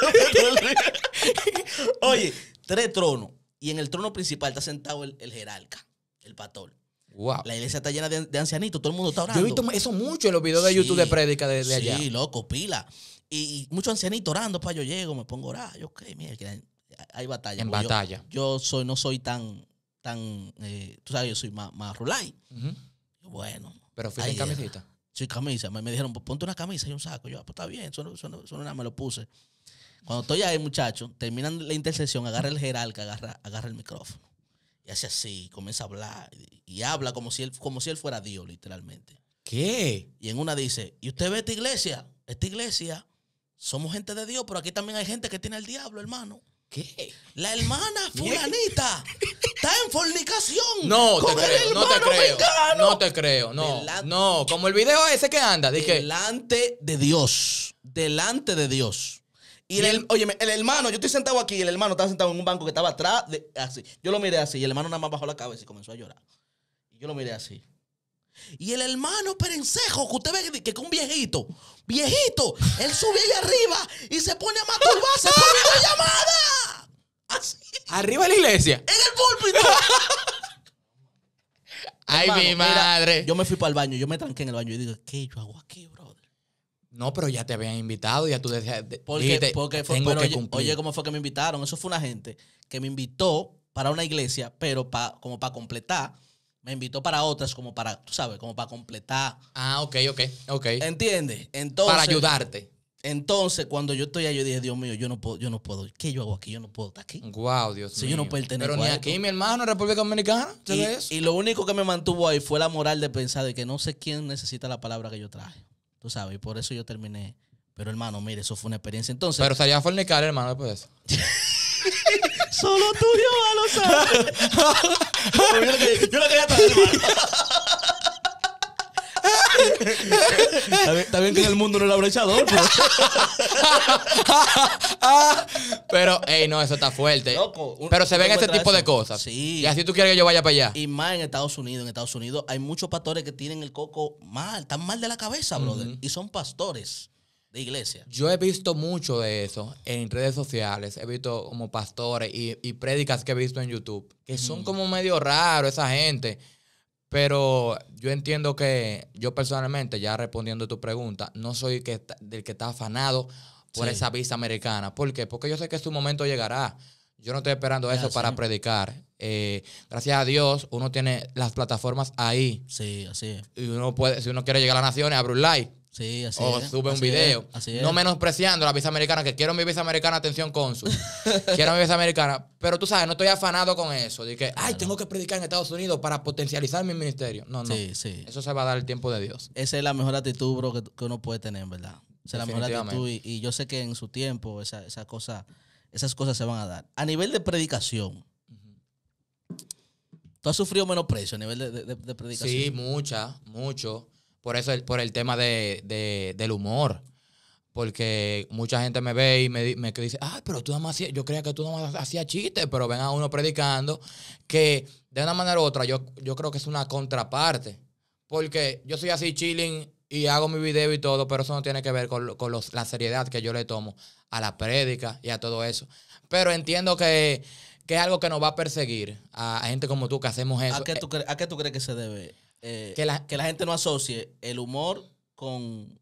Oye, tres tronos. Y en el trono principal está sentado el, el jerarca, el pastor. La iglesia está llena de, ancianitos, todo el mundo está orando. Yo he visto eso mucho en los videos de YouTube de prédica de, allá. Sí, loco, pila. Y, y muchos ancianitos orando, para yo llego, me pongo a orar. Yo, ok, mira, hay batalla. En batalla. Yo, soy, no soy tan, tan, eh, tú sabes, yo soy más, más Bueno. Pero fui en camiseta y camisa. Me, me dijeron, pues ponte una camisa y un saco. Yo, ah, pues está bien, solo, solo, me lo puse. Cuando estoy ahí, muchachos terminan la intercesión agarra el jerarca, agarra, agarra el micrófono. Y hace así, comienza a hablar. Y, habla como si, él, como si él fuera Dios, literalmente. ¿Qué? Y en una dice, ¿y usted ve esta iglesia? Esta iglesia, somos gente de Dios, pero aquí también hay gente que tiene el diablo, hermano. ¿Qué? La hermana fulanita está en fornicación. No, te, creo, no te creo, no te creo. No no. como el video ese que anda. Dije. Delante de Dios. Delante de Dios. Y el, el hermano, yo estoy sentado aquí el hermano estaba sentado en un banco que estaba atrás, de, así. Yo lo miré así y el hermano nada más bajó la cabeza y comenzó a llorar. Y yo lo miré así. Y el hermano perencejo, que usted ve que es un viejito, viejito, él sube ahí arriba y se pone a maturbarse por una llamada. Así. Arriba de la iglesia. En el púlpito. Ay, mi madre. yo me fui para el baño, yo me tranqué en el baño y digo, ¿qué yo hago aquí, brother? No, pero ya te habían invitado, ya tú decías. Porque, porque tengo que cumplir. oye, ¿cómo fue que me invitaron? Eso fue una gente que me invitó para una iglesia, pero pa, como para completar me invitó para otras, como para, tú sabes, como para completar. Ah, ok, ok, ok. ¿Entiendes? Entonces. Para ayudarte. Entonces, cuando yo estoy ahí, yo dije, Dios mío, yo no puedo, yo no puedo. ¿Qué yo hago aquí? Yo no puedo estar aquí. Wow, Dios si mío. yo no Pero ni aquí, mi hermano, en República Dominicana. Y, y lo único que me mantuvo ahí fue la moral de pensar de que no sé quién necesita la palabra que yo traje. Tú sabes, y por eso yo terminé. Pero hermano, mire, eso fue una experiencia. Entonces. Pero estaría fornicar, hermano, después de eso. Solo tú y yo a los yo lo quería traer, está, bien, que en el mundo no era brechador, pero. pero, ey, no, eso está fuerte. Loco, pero se ven este tipo de cosas. Sí. Y así tú quieres que yo vaya para allá. Y más en Estados Unidos. En Estados Unidos hay muchos pastores que tienen el coco mal, están mal de la cabeza, brother. Y son pastores de iglesia. Yo he visto mucho de eso en redes sociales, he visto como pastores y, y prédicas que he visto en YouTube, que son como medio raro esa gente, pero yo entiendo que yo personalmente, ya respondiendo a tu pregunta, no soy que, del que está afanado por esa visa americana. ¿Por qué? Porque yo sé que su momento llegará. Yo no estoy esperando eso para predicar. Eh, gracias a Dios, uno tiene las plataformas ahí. Sí, así es. Y uno puede, si uno quiere llegar a la naciones, abre un like Sí, así o sube un video. No menospreciando la visa americana, que quiero mi visa americana, atención consul quiero mi visa americana. Pero tú sabes, no estoy afanado con eso. De que, ay, tengo que predicar en Estados Unidos para potencializar mi ministerio. No, no. Sí, Eso se va a dar el tiempo de Dios. Esa es la mejor actitud, bro, que, uno puede tener, ¿verdad? Esa es la mejor actitud. Y, yo sé que en su tiempo esa, esa cosa, esas cosas se van a dar. A nivel de predicación, ¿tú has sufrido precio a nivel de, de, predicación? Sí, mucha, mucho. Por eso, por el tema del humor. Porque mucha gente me ve y me, dice, ah, pero tú nada hacías, yo creía que tú nada hacías chistes, pero ven a uno predicando que de una manera u otra yo, yo creo que es una contraparte. Porque yo soy así chilling y hago mi video y todo, pero eso no tiene que ver con, la seriedad que yo le tomo a la prédica y a todo eso. Pero entiendo que, es algo que nos va a perseguir a, gente como tú que hacemos eso. ¿A qué eh, tú, ¿a qué tú crees que se debe? Eh, que, la, gente no asocie el humor con,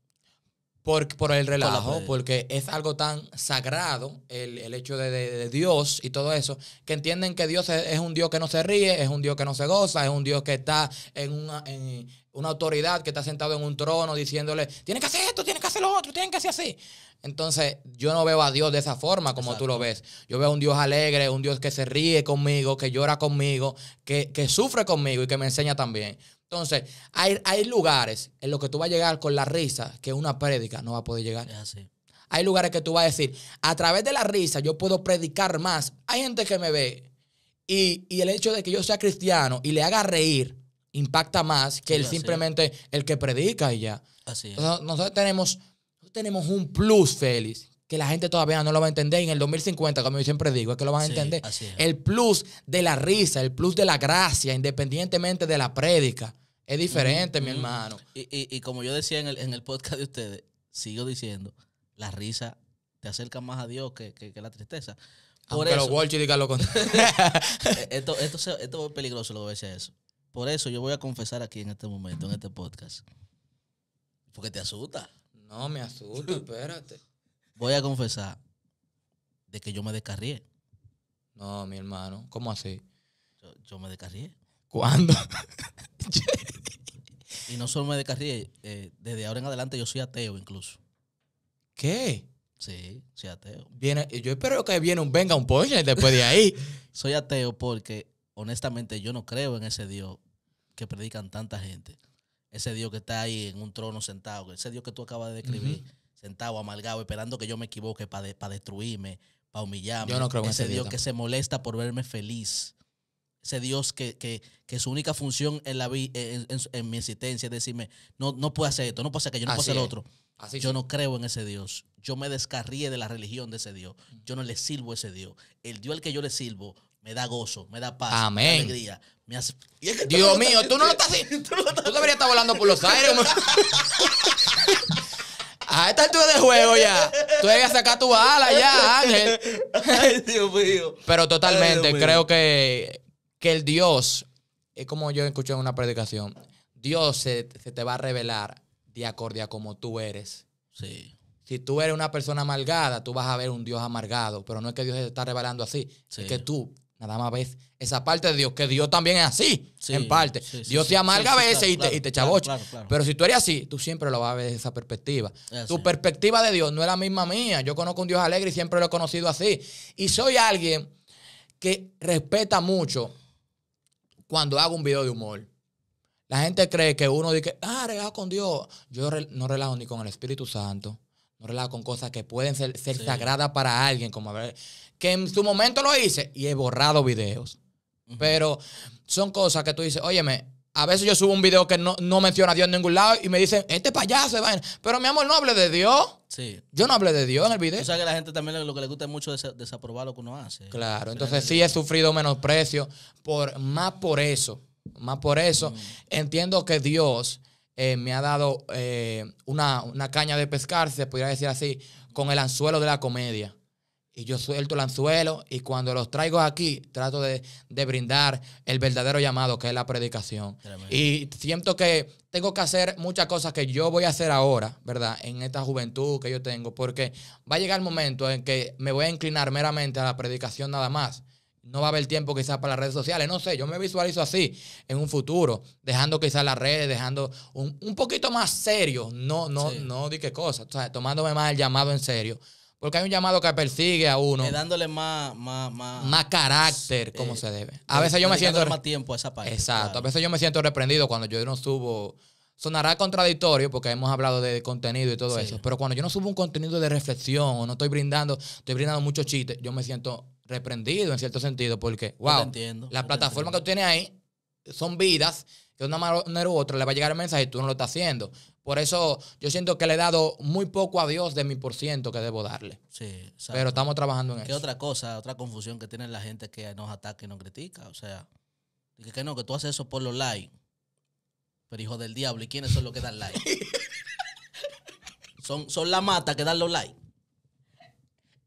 por, por, el relajo, porque es algo tan sagrado el, hecho de, Dios y todo eso, que entienden que Dios es, un Dios que no se ríe, es un Dios que no se goza, es un Dios que está en una, autoridad, que está sentado en un trono diciéndole, tiene que hacer esto, tiene que hacer lo otro, tiene que hacer así. Entonces, yo no veo a Dios de esa forma como tú lo ves. Yo veo a un Dios alegre, un Dios que se ríe conmigo, que llora conmigo, que, que sufre conmigo y que me enseña también. Entonces, hay, hay lugares en los que tú vas a llegar con la risa que una prédica no va a poder llegar. Hay lugares que tú vas a decir, a través de la risa yo puedo predicar más. Hay gente que me ve y, el hecho de que yo sea cristiano y le haga reír impacta más que simplemente el que predica y ya. Así es. nosotros tenemos, tenemos un plus, feliz que la gente todavía no lo va a entender. Y en el 2050, como yo siempre digo, es que lo van a entender. El plus de la risa, el plus de la gracia, independientemente de la prédica, es diferente, mi hermano. Y, como yo decía en el, podcast de ustedes, sigo diciendo, la risa te acerca más a Dios que, la tristeza. Pero Aunque diga lo contrario. Eh, esto, es peligroso lo que decía eso. Por eso yo voy a confesar aquí en este momento, en este podcast. Porque te asusta. No, me asusta, espérate voy a confesar de que yo me descarrié. No, mi hermano, ¿cómo así? Yo, me descarrié. ¿Cuándo? y no solo me descarrié, eh, desde ahora en adelante yo soy ateo incluso. ¿Qué? Sí, soy ateo. yo espero que viene un venga un poche después de ahí. soy ateo porque honestamente yo no creo en ese Dios que predican tanta gente. Ese Dios que está ahí en un trono sentado, ese Dios que tú acabas de describir sentado, amalgado, esperando que yo me equivoque para destruirme, para humillarme. ese, Dios, que se molesta por verme feliz. Ese Dios que, que, su única función en, la en, mi existencia es decirme, no, no puedo hacer esto, no puedo hacer aquello, no puedo hacer otro. yo no creo en ese Dios. Yo me descarríe de la religión de ese Dios. Yo no le sirvo a ese Dios. El Dios al que yo le sirvo me da gozo, me da paz, Me da alegría. Dios mío, tú no lo estás tú, deberías estar volando por los aires. A esta altura de juego ya. Tú debes sacar tu ala ya, Ángel. Ay, Dios mío. Pero totalmente, creo que, el Dios, es como yo escuché en una predicación, Dios se, te va a revelar de acorde a como tú eres. Sí. Si tú eres una persona amargada, tú vas a ver un Dios amargado, pero no es que Dios se está revelando así, es que tú Nada más ves esa parte de Dios, que Dios también es así, en parte. Dios te amarga a veces y te, claro, Pero si tú eres así, tú siempre lo vas a ver desde esa perspectiva. tu perspectiva de Dios no es la misma mía. Yo conozco un Dios alegre y siempre lo he conocido así. Y soy alguien que respeta mucho cuando hago un video de humor. La gente cree que uno dice, ah, relajo con Dios. Yo no relajo ni con el Espíritu Santo no con cosas que pueden ser, ser sagradas para alguien, como a ver, que en su momento lo hice y he borrado videos. Pero son cosas que tú dices, óyeme, a veces yo subo un video que no, no menciona a Dios en ningún lado y me dicen, este payaso, vaina. Pero mi amor, no hable de Dios. Yo no hablé de Dios en el video. O sea que la gente también lo que le gusta mucho es desaprobar lo que uno hace. Claro, entonces sí he sufrido menosprecio, por, más por eso. Más por eso. Mm. Entiendo que Dios eh, me ha dado eh, una, caña de pescar, se podría decir así, con el anzuelo de la comedia. Y yo suelto el anzuelo y cuando los traigo aquí trato de, brindar el verdadero llamado que es la predicación. Y siento que tengo que hacer muchas cosas que yo voy a hacer ahora, ¿verdad? En esta juventud que yo tengo, porque va a llegar el momento en que me voy a inclinar meramente a la predicación nada más no va a haber tiempo quizás para las redes sociales. No sé, yo me visualizo así en un futuro, dejando quizás las redes, dejando un, poquito más serio, no, no, no di qué cosa, o sea, tomándome más el llamado en serio. Porque hay un llamado que persigue a uno. Eh, dándole más, más, más, más carácter, como eh, se debe. A veces yo me siento. más tiempo esa parte. Exacto. A veces yo me siento reprendido cuando yo no subo. Sonará contradictorio porque hemos hablado de contenido y todo eso. Pero cuando yo no subo un contenido de reflexión o no estoy brindando, estoy brindando muchos chistes. yo me siento reprendido en cierto sentido, porque, wow, entiendo, la plataforma que tú tienes ahí son vidas que una manera u otra le va a llegar el mensaje y tú no lo estás haciendo. Por eso yo siento que le he dado muy poco a Dios de mi por ciento que debo darle. Pero estamos trabajando en eso. ¿Qué otra cosa, otra confusión que tiene la gente que nos ataca y nos critica? O sea, que, no, que tú haces eso por los likes. Pero hijo del diablo, ¿y quiénes son los que dan likes? son, son la mata que dan los likes.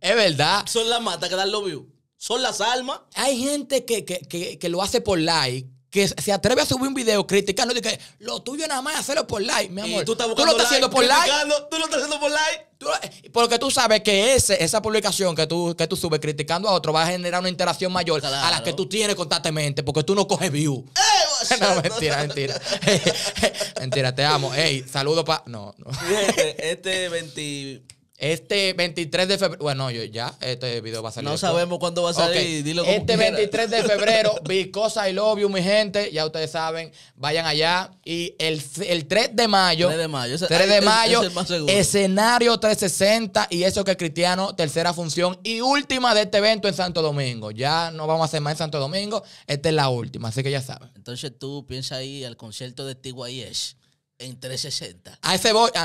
Es verdad. Son las matas que dan los views. Son las almas. Hay gente que, lo hace por like que se atreve a subir un video criticando y que lo tuyo nada más es hacerlo por like, mi amor. tú, lo estás haciendo por like. Tú lo estás haciendo por like. porque tú sabes que ese, esa publicación que tú, que tú subes criticando a otro va a generar una interacción mayor a la que tú tienes constantemente porque tú no coges views. no, mentira, mentira. mentira, te amo. Ey, saludo para... No, no. Este, este 20... Este 23 de febrero. Bueno, yo ya, este video va a salir. No sabemos cuándo va a salir. Dilo como este 23 de febrero, Vicosa y Love You, mi gente. Ya ustedes saben, vayan allá. Y el, 3 de mayo. 3 de mayo. 3 de mayo. escenario 360. Y eso que es Cristiano, tercera función y última de este evento en Santo Domingo. Ya no vamos a hacer más en Santo Domingo. Esta es la última, así que ya saben. Entonces tú piensas ahí al concierto de Tiguayes en 360. A ese voy.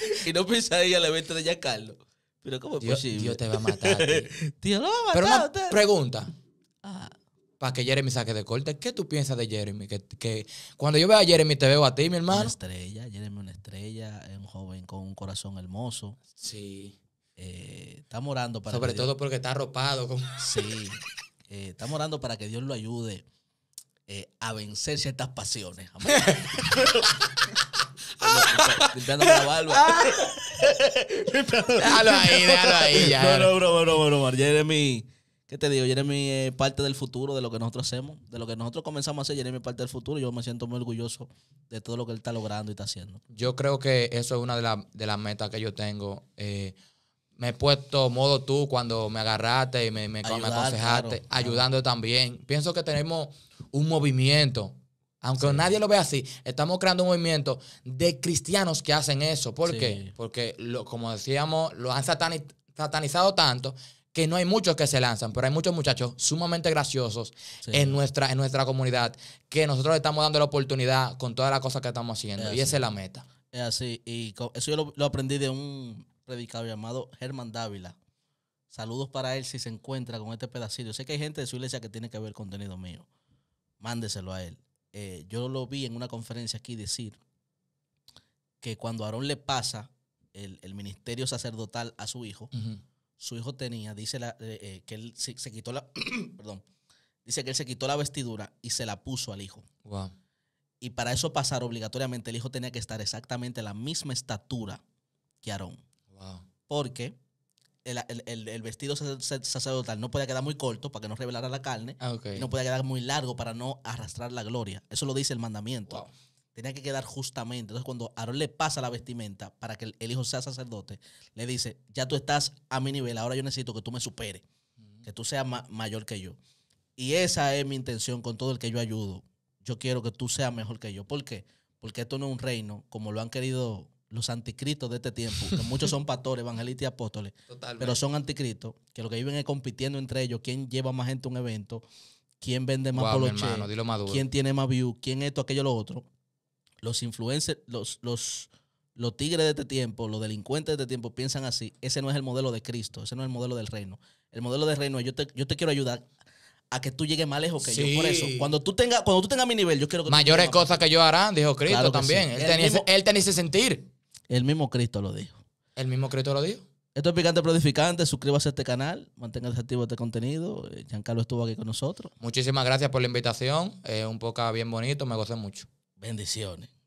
y no piensa en la evento de Giancarlo. Pero ¿cómo es posible? Dios te va a matar. Tío, lo va a matar. Pero una pregunta. Ah. Para que Jeremy saque de corte, ¿qué tú piensas de Jeremy? Que, cuando yo veo a Jeremy te veo a ti, mi hermano. Una estrella, Jeremy una estrella, es un joven con un corazón hermoso. Sí. Eh, estamos orando para Sobre todo porque está arropado. Con... Sí. Eh, estamos orando para que Dios lo ayude eh, a vencer ciertas pasiones. ahí, déjalo ahí. Ya. No, no, Jeremy. ¿Qué te digo? Jeremy es parte del futuro de lo que nosotros hacemos, de lo que nosotros comenzamos a hacer. Jeremy es parte del futuro. Yo me siento muy orgulloso de todo lo que él está logrando y está haciendo. Yo creo que eso es una de, de las metas que yo tengo. Eh, me he puesto modo tú cuando me agarraste y me, me, aconsejaste, ayudando también. Pienso que tenemos un movimiento aunque nadie lo vea así, estamos creando un movimiento de cristianos que hacen eso. ¿Por qué? Porque, como decíamos, lo han satanizado tanto que no hay muchos que se lanzan, pero hay muchos muchachos sumamente graciosos en, nuestra, en nuestra comunidad que nosotros le estamos dando la oportunidad con todas las cosas que estamos haciendo. y esa es la meta. Es así. Y eso yo lo, aprendí de un predicador llamado Germán Dávila. Saludos para él si se encuentra con este pedacito. sé que hay gente de su iglesia que tiene que ver contenido mío. Mándeselo a él. Eh, yo lo vi en una conferencia aquí decir que cuando Aarón le pasa el, ministerio sacerdotal a su hijo, su hijo tenía, dice la, eh, eh, que él se, quitó la, perdón, dice que él se quitó la vestidura y se la puso al hijo. Y para eso pasar obligatoriamente, el hijo tenía que estar exactamente a la misma estatura que Aarón. Wow. Porque el, vestido sacerdotal no podía quedar muy corto para que no revelara la carne, ah, y no podía quedar muy largo para no arrastrar la gloria. Eso lo dice el mandamiento. Tenía que quedar justamente. Entonces, cuando Aarón le pasa la vestimenta para que el, hijo sea sacerdote, le dice: Ya tú estás a mi nivel, ahora yo necesito que tú me supere que tú seas mayor que yo. Y esa es mi intención con todo el que yo ayudo. Yo quiero que tú seas mejor que yo. ¿Por qué? Porque esto no es un reino como lo han querido los anticristos de este tiempo, que muchos son pastores, evangelistas y apóstoles, pero son anticristos, que lo que viven es compitiendo entre ellos, quién lleva más gente a un evento, quién vende más wow, quién tiene más views quién esto, aquello, lo otro. Los influencers, los, los, los tigres de este tiempo, los delincuentes de este tiempo piensan así. Ese no es el modelo de Cristo, ese no es el modelo del reino. El modelo del reino es yo te, quiero ayudar a que tú llegues más lejos que yo. Por eso, cuando tú tengas cuando tú tengas mi nivel, yo quiero que Mayores cosas que yo harán, dijo Cristo también. Él, tenía, dice él tenía sentir. El mismo Cristo lo dijo. El mismo Cristo lo dijo. Esto es Picante Prodificante. Suscríbase a este canal. Manténgase activo este contenido. Eh, Giancarlo estuvo aquí con nosotros. Muchísimas gracias por la invitación. Es eh, un poco bien bonito. Me gocé mucho. Bendiciones.